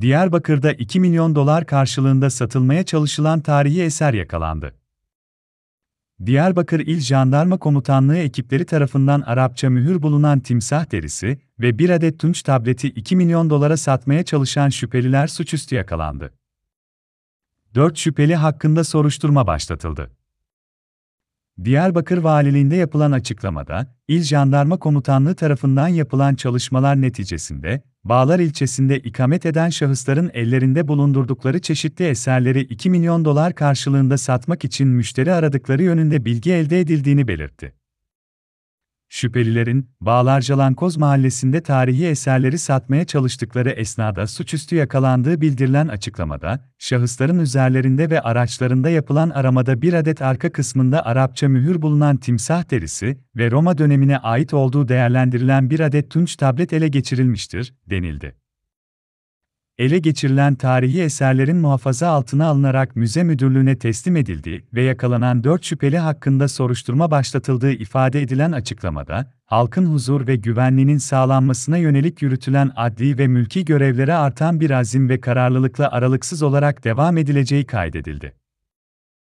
Diyarbakır'da 2 milyon dolar karşılığında satılmaya çalışılan tarihi eser yakalandı. Diyarbakır İl Jandarma Komutanlığı ekipleri tarafından Arapça mühür bulunan timsah derisi ve bir adet tunç tableti 2 milyon dolara satmaya çalışan şüpheliler suçüstü yakalandı. 4 şüpheli hakkında soruşturma başlatıldı. Diyarbakır Valiliğinde yapılan açıklamada, İl Jandarma Komutanlığı tarafından yapılan çalışmalar neticesinde, Bağlar ilçesinde ikamet eden şahısların ellerinde bulundurdukları çeşitli eserleri 2 milyon dolar karşılığında satmak için müşteri aradıkları yönünde bilgi elde edildiğini belirtti. Şüphelilerin, Bağlarcalankoz mahallesinde tarihi eserleri satmaya çalıştıkları esnada suçüstü yakalandığı bildirilen açıklamada, şahısların üzerlerinde ve araçlarında yapılan aramada bir adet arka kısmında Arapça mühür bulunan timsah derisi ve Roma dönemine ait olduğu değerlendirilen bir adet tunç tablet ele geçirilmiştir, denildi ele geçirilen tarihi eserlerin muhafaza altına alınarak müze müdürlüğüne teslim edildiği ve yakalanan dört şüpheli hakkında soruşturma başlatıldığı ifade edilen açıklamada, halkın huzur ve güvenliğinin sağlanmasına yönelik yürütülen adli ve mülki görevlere artan bir azim ve kararlılıkla aralıksız olarak devam edileceği kaydedildi.